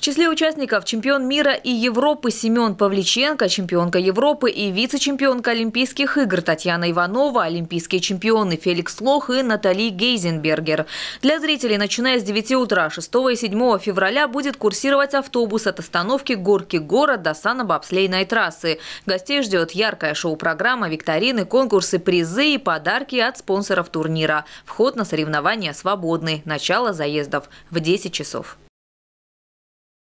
В числе участников чемпион мира и Европы Семен Павличенко, чемпионка Европы и вице-чемпионка Олимпийских игр Татьяна Иванова, олимпийские чемпионы Феликс Лох и Натали Гейзенбергер. Для зрителей, начиная с 9 утра 6 и 7 февраля будет курсировать автобус от остановки Горки город до санобобслейной трассы. Гостей ждет яркая шоу-программа, викторины, конкурсы, призы и подарки от спонсоров турнира. Вход на соревнования свободный. Начало заездов в 10 часов.